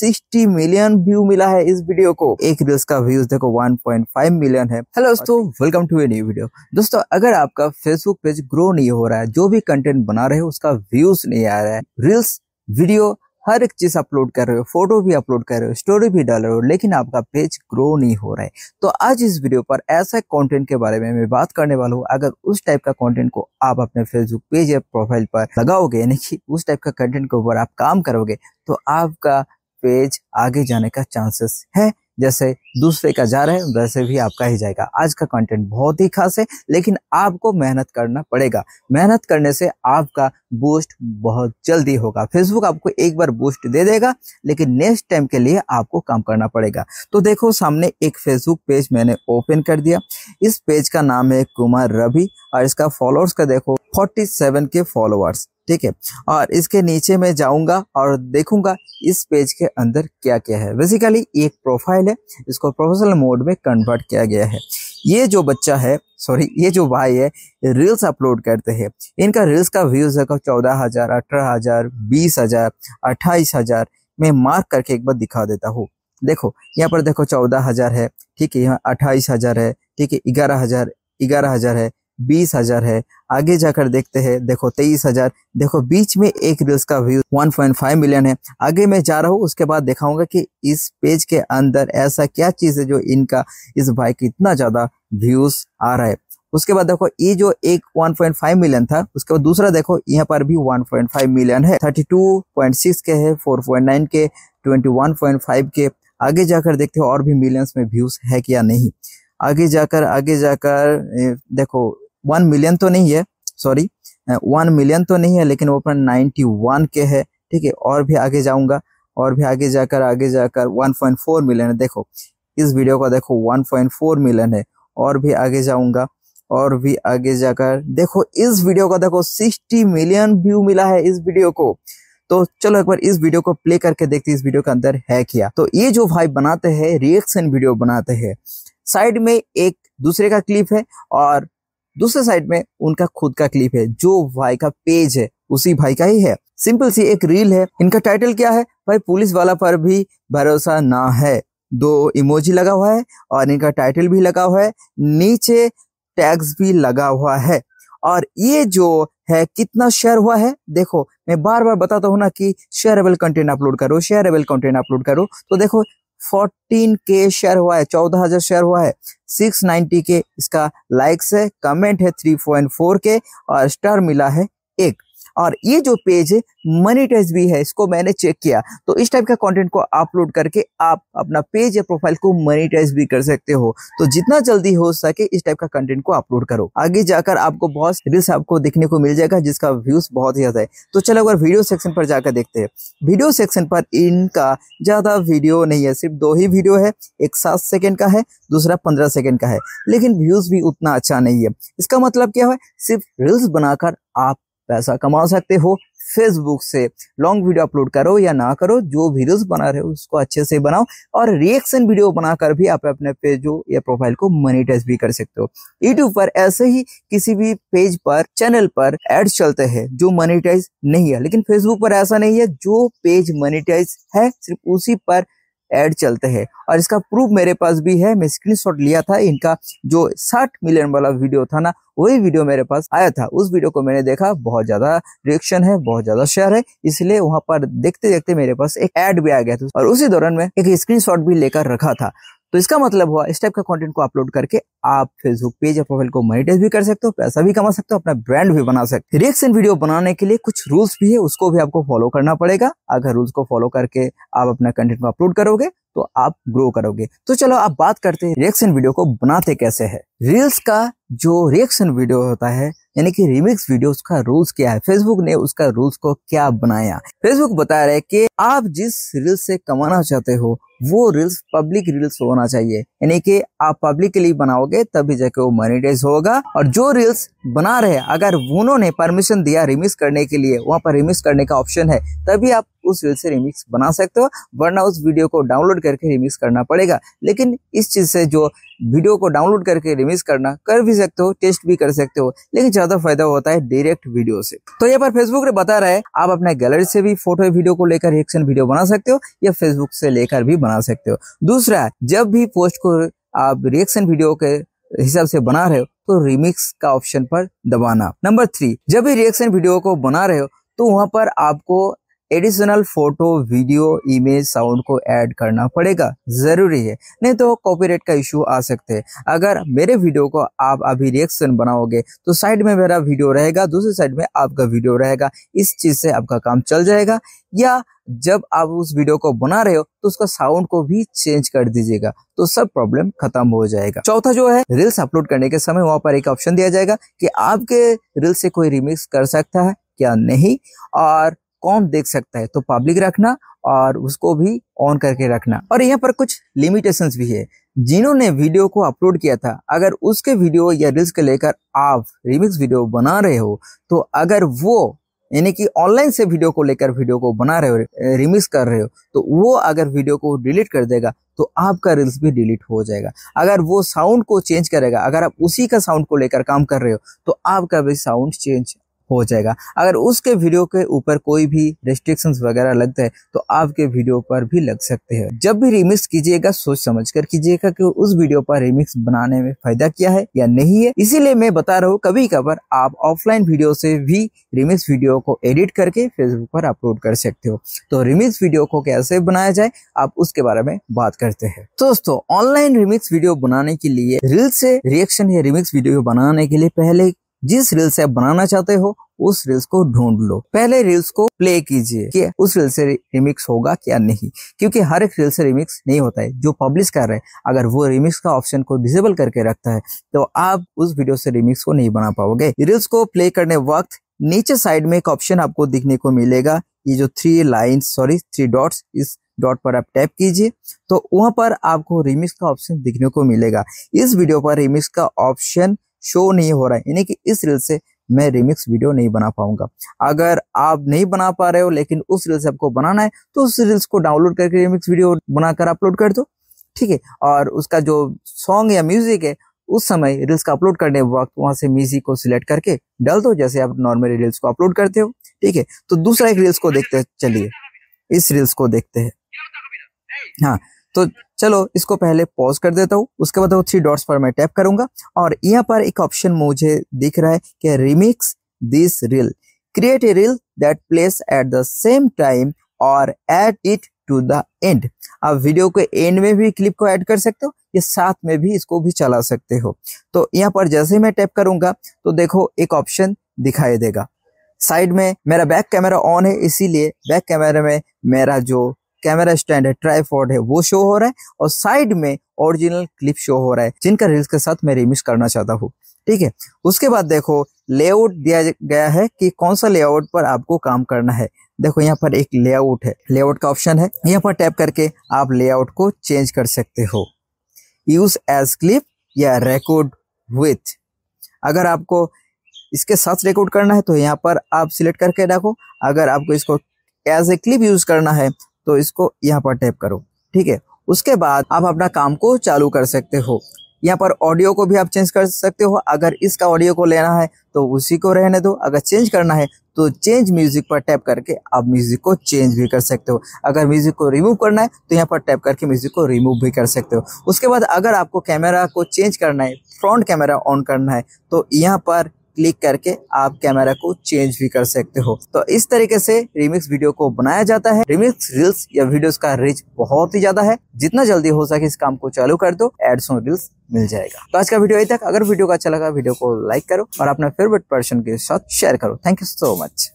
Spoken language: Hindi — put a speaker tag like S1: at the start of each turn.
S1: 60 मिलियन व्यू मिला है इस वीडियो को एक रील्स का व्यूज देखो 1.5 मिलियन है हेलो दोस्तों welcome to a new video दोस्तों अगर आपका फेसबुक पेज ग्रो नहीं हो रहा है जो भी कंटेंट बना रहे हो उसका व्यूज नहीं आ रहा है रील्स वीडियो हर एक चीज अपलोड कर रहे हो फोटो भी अपलोड कर रहे हो स्टोरी भी डाल रहे हो लेकिन आपका पेज ग्रो नहीं हो रहा है तो आज इस वीडियो पर ऐसे कंटेंट के बारे में मैं बात करने वाला हूँ अगर उस टाइप का कंटेंट को आप अपने फेसबुक पेज या प्रोफाइल पर लगाओगे यानी कि उस टाइप का कंटेंट के ऊपर आप काम करोगे तो आपका पेज आगे जाने का चांसेस है जैसे दूसरे का जा रहा है वैसे भी आपका ही जाएगा आज का कंटेंट बहुत ही खास है लेकिन आपको मेहनत करना पड़ेगा मेहनत करने से आपका बूस्ट बहुत जल्दी होगा फेसबुक आपको एक बार बूस्ट दे देगा लेकिन नेक्स्ट टाइम के लिए आपको काम करना पड़ेगा तो देखो सामने एक फेसबुक पेज मैंने ओपन कर दिया इस पेज का नाम है कुमार रवि और इसका फॉलोअर्स का देखो 47 के फॉलोअर्स ठीक है और इसके नीचे मैं जाऊंगा और देखूंगा इस पेज के अंदर क्या क्या है बेसिकली एक प्रोफाइल है इसको प्रोफेशनल मोड में कन्वर्ट किया गया है ये जो बच्चा है सॉरी ये जो भाई है रील्स अपलोड करते हैं इनका रील्स का व्यूज है चौदह हजार अठारह हजार बीस हजार अट्ठाईस हजार मैं मार्क करके एक बार दिखा देता हूँ देखो यहाँ पर देखो चौदह हजार है ठीक है यहाँ अट्ठाईस हजार है ठीक है ग्यारह हजार ग्यारह हजार है बीस हजार है आगे जाकर देखते हैं देखो तेईस हजार देखो बीच में एक रील्स का व्यू 1.5 मिलियन है आगे मैं जा रहा हूँ उसके बाद दिखाऊंगा कि इस पेज के अंदर ऐसा क्या चीज है जो इनका इस भाई की इतना ज्यादा व्यूज आ रहा है उसके बाद देखो ये जो एक 1.5 मिलियन था उसके बाद दूसरा देखो यहाँ पर भी 1.5 मिलियन है 32.6 के है 4.9 के 21.5 के आगे जाकर देखते हो और भी मिलियंस में व्यूज है क्या नहीं आगे जाकर आगे जाकर देखो वन मिलियन तो नहीं है सॉरी वन मिलियन तो नहीं है लेकिन वो अपन नाइन्टी वन के है ठीक है और भी आगे जाऊंगा और भी आगे जाकर आगे जाकर वन पॉइंट फोर मिलियन है देखो इस वीडियो का देखो फोर मिलियन है और भी आगे जाऊंगा और भी आगे जाकर देखो इस वीडियो का देखो सिक्सटी मिलियन व्यू मिला है इस वीडियो को तो चलो एक बार इस वीडियो को प्ले करके देखते इस वीडियो के अंदर है क्या तो ये जो भाई बनाते हैं रिएक्शन वीडियो बनाते हैं साइड में एक दूसरे का क्लिप है और दूसरे साइड में उनका खुद का क्लिप है जो भाई का पेज है उसी भाई का ही है सिंपल सी एक रील है इनका टाइटल क्या है भाई पुलिस वाला पर भी भरोसा ना है दो इमोजी लगा हुआ है और इनका टाइटल भी लगा हुआ है नीचे टैग्स भी लगा हुआ है और ये जो है कितना शेयर हुआ है देखो मैं बार बार बताता हूँ ना कि शेयरेबल कंटेंट अपलोड करो शेयरेबल कंटेंट अपलोड करो तो देखो फोर्टीन के शेयर हुआ है चौदह हजार शेयर हुआ है सिक्स नाइन्टी के इसका लाइक्स है कमेंट है थ्री पॉइंट फोर के और स्टार मिला है एक और ये जो पेज है मनीटाइज भी है इसको मैंने चेक किया तो इस टाइप का कंटेंट को अपलोड करके आप अपना पेज या प्रोफाइल को मनीटाइज भी कर सकते हो तो जितना जल्दी हो सके इस टाइप का कंटेंट को अपलोड करो आगे जाकर आपको बहुत रील्स आपको देखने को मिल जाएगा जिसका व्यूज बहुत ही ज्यादा है तो चलो अगर वीडियो सेक्शन पर जाकर देखते हैं वीडियो सेक्शन पर इनका ज्यादा वीडियो नहीं है सिर्फ दो ही वीडियो है एक सात सेकेंड का है दूसरा पंद्रह सेकेंड का है लेकिन व्यूज भी उतना अच्छा नहीं है इसका मतलब क्या है सिर्फ रील्स बनाकर आप पैसा कमा सकते हो फेसबुक से लॉन्ग वीडियो अपलोड करो या ना करो जो वीडियोस बना रहे हो उसको अच्छे से बनाओ और रिएक्शन वीडियो बनाकर भी आप अपने पेज या प्रोफाइल को मोनिटाइज भी कर सकते हो यूट्यूब पर ऐसे ही किसी भी पेज पर चैनल पर एड्स चलते हैं जो मोनिटाइज नहीं है लेकिन फेसबुक पर ऐसा नहीं है जो पेज मोनिटाइज है सिर्फ उसी पर एड चलते हैं और इसका प्रूफ मेरे पास भी है मैं स्क्रीनशॉट लिया था इनका जो 60 मिलियन वाला वीडियो था ना वही वीडियो मेरे पास आया था उस वीडियो को मैंने देखा बहुत ज्यादा रिएक्शन है बहुत ज्यादा शेयर है इसलिए वहां पर देखते देखते मेरे पास एक एड भी आ गया था और उसी दौरान मैं एक स्क्रीनशॉट भी लेकर रखा था तो इसका मतलब हुआ इस टाइप का कंटेंट को अपलोड करके आप फेसबुक पेज या प्रोफाइल को मोनिटाइज भी कर सकते हो पैसा भी कमा सकते हो अपना ब्रांड भी बना सकते हो रिएक्शन वीडियो बनाने के लिए कुछ रूल्स भी है उसको भी आपको फॉलो करना पड़ेगा अगर रूल्स को फॉलो करके आप अपना कंटेंट को अपलोड करोगे तो आप ग्रो करोगे तो चलो आप बात करते हैं रिएक्शन वीडियो को बनाते कैसे है रील्स का जो रिएक्शन वीडियो होता है यानी कि रिमिक्स वीडियो उसका रूल्स क्या है फेसबुक ने उसका रूल्स को क्या बनाया फेसबुक बता रहे कि आप जिस रील्स से कमाना चाहते हो वो रील्स पब्लिक रील्स होना चाहिए यानी कि आप पब्लिक के लिए बनाओगे तभी जाके वो मोनिटाइज होगा और जो रील्स बना रहे अगर उन्होंने परमिशन दिया रिमिक्स करने के लिए वहाँ पर रिमिक्स करने का ऑप्शन है तभी आप उस रील से रिमिक्स बना सकते हो वरना उस वीडियो को डाउनलोड करके रिमिक्स करना पड़ेगा लेकिन इस चीज़ से जो वीडियो को डाउनलोड करके रिमिस करना कर भी सकते हो टेस्ट भी कर सकते हो लेकिन ज्यादा फायदा होता है डायरेक्ट वीडियो से तो यहाँ पर फेसबुक ने बता रहा है आप अपने गैलरी से भी फोटो वीडियो को लेकर रिएक्शन वीडियो बना सकते हो या फेसबुक से लेकर भी बना सकते हो दूसरा जब भी पोस्ट को आप रिएक्शन वीडियो के हिसाब से बना रहे हो तो रिमिक्स का ऑप्शन पर दबाना नंबर थ्री जब भी रिएक्शन वीडियो को बना रहे हो तो वहां पर आपको additional photo video image sound को ऐड करना पड़ेगा ज़रूरी है नहीं तो कॉपीराइट का इशू आ सकते हैं अगर मेरे वीडियो को आप अभी रिएक्शन बनाओगे तो साइड में मेरा वीडियो रहेगा दूसरे साइड में आपका वीडियो रहेगा इस चीज़ से आपका काम चल जाएगा या जब आप उस वीडियो को बना रहे हो तो उसका साउंड को भी चेंज कर दीजिएगा तो सब प्रॉब्लम खत्म हो जाएगा चौथा जो है रील्स अपलोड करने के समय वहां पर एक ऑप्शन दिया जाएगा कि आपके रील से कोई रिमिक्स कर सकता है क्या नहीं और कौन देख सकता है तो पब्लिक रखना और उसको भी ऑन करके रखना और यहाँ पर कुछ लिमिटेशंस भी है जिन्होंने वीडियो को अपलोड किया था अगर उसके वीडियो या रील्स को लेकर आप रिमिक्स वीडियो बना रहे हो तो अगर वो यानी कि ऑनलाइन से वीडियो को लेकर वीडियो को बना रहे हो रिमिक्स कर रहे हो तो वो अगर वीडियो को डिलीट कर देगा तो आपका रील्स भी डिलीट हो जाएगा अगर वो साउंड को चेंज करेगा अगर आप उसी का साउंड को लेकर काम कर रहे हो तो आपका भी साउंड चेंज हो जाएगा अगर उसके वीडियो के ऊपर कोई भी रिस्ट्रिक्शंस वगैरह लगता है तो आपके वीडियो पर भी लग सकते हैं जब भी रिमिक्स कीजिएगा सोच समझ कर कीजिएगा कि उस वीडियो पर रिमिक्स बनाने में फायदा क्या है या नहीं है इसीलिए मैं बता रहा हूँ कभी कभार आप ऑफलाइन वीडियो से भी रिमिक्स वीडियो को एडिट करके फेसबुक पर अपलोड कर सकते हो तो रिमिक्स वीडियो को कैसे बनाया जाए आप उसके बारे में बात करते हैं दोस्तों ऑनलाइन रिमिक्स वीडियो बनाने के लिए रील से रिएक्शन या रिमिक्स वीडियो बनाने के लिए पहले जिस रील्स आप बनाना चाहते हो उस रील्स को ढूंढ लो पहले रील्स को प्ले कीजिए कि उस रील से रिमिक्स होगा क्या नहीं क्योंकि हर एक रील से रिमिक्स नहीं होता है जो पब्लिश कर रहे हैं अगर वो रिमिक्स का ऑप्शन को डिसेबल करके रखता है तो आप उस वीडियो से रिमिक्स को नहीं बना पाओगे रील्स को प्ले करने वक्त नीचे साइड में एक ऑप्शन आपको दिखने को मिलेगा ये जो three line sorry three dots इस डॉट पर आप टैप कीजिए तो वहां पर आपको रिमिक्स का ऑप्शन दिखने को मिलेगा इस वीडियो पर रिमिक्स का ऑप्शन शो नहीं हो रहा है यानी कि इस रील से मैं रिमिक्स वीडियो नहीं बना पाऊंगा अगर आप नहीं बना पा रहे हो लेकिन उस रील से आपको बनाना है तो उस रील्स को डाउनलोड करके रिमिक्स वीडियो बनाकर अपलोड कर दो ठीक है और उसका जो सॉन्ग या म्यूजिक है उस समय रील्स का अपलोड करने वक्त वहां से म्यूजिक को सिलेक्ट करके डाल दो जैसे आप नॉर्मल रील्स को अपलोड करते हो ठीक है तो दूसरा एक रील्स को देखते चलिए इस रील्स को देखते हैं हाँ तो चलो इसको पहले पॉज कर देता हूँ उसके बाद थ्री डॉट्स पर मैं टैप करूंगा और यहाँ पर एक ऑप्शन मुझे दिख रहा है कि remix this reel create a reel that place at the same time और add it to the end आप वीडियो के एंड में भी क्लिप को ऐड कर सकते हो या साथ में भी इसको भी चला सकते हो तो यहाँ पर जैसे ही मैं टैप करूंगा तो देखो एक ऑप्शन दिखाई देगा साइड में मेरा बैक कैमरा ऑन है इसीलिए बैक कैमरे में मेरा जो कैमरा स्टैंड है ट्राईफोर्ड है वो शो हो रहा है और साइड में ओरिजिनल क्लिप शो हो रहा है जिनका रील्स के साथ मैं रिमिक्स करना चाहता हूँ ठीक है उसके बाद देखो लेआउट दिया गया है कि कौन सा लेआउट पर आपको काम करना है देखो यहाँ पर एक लेआउट है लेआउट का ऑप्शन है यहाँ पर टैप करके आप लेआउट को चेंज कर सकते हो यूज एज क्लिप या रेकॉर्ड विथ अगर आपको इसके साथ रिकॉर्ड करना है तो यहाँ पर आप सिलेक्ट करके रखो अगर आपको इसको एज ए क्लिप यूज करना है तो इसको यहाँ पर टैप करो ठीक है उसके बाद आप अपना काम को चालू कर सकते हो यहाँ पर ऑडियो को भी आप चेंज कर सकते हो अगर इसका ऑडियो को लेना है तो उसी को रहने दो अगर चेंज करना है तो चेंज म्यूजिक पर टैप करके आप म्यूजिक को चेंज भी कर सकते हो अगर म्यूजिक को रिमूव करना है तो यहाँ पर टैप करके म्यूजिक को रिमूव भी कर सकते हो उसके बाद अगर आपको कैमरा को चेंज करना है फ्रंट कैमरा ऑन करना है तो यहाँ पर क्लिक करके आप कैमरा को चेंज भी कर सकते हो तो इस तरीके से रिमिक्स वीडियो को बनाया जाता है रिमिक्स रील्स या वीडियोस का रीच बहुत ही ज्यादा है जितना जल्दी हो सके इस काम को चालू कर दो एड्स और रील्स मिल जाएगा तो आज का वीडियो यही तक अगर वीडियो को अच्छा लगा वीडियो को लाइक करो और अपने फेवरेट पर्सन के साथ शेयर करो थैंक यू सो मच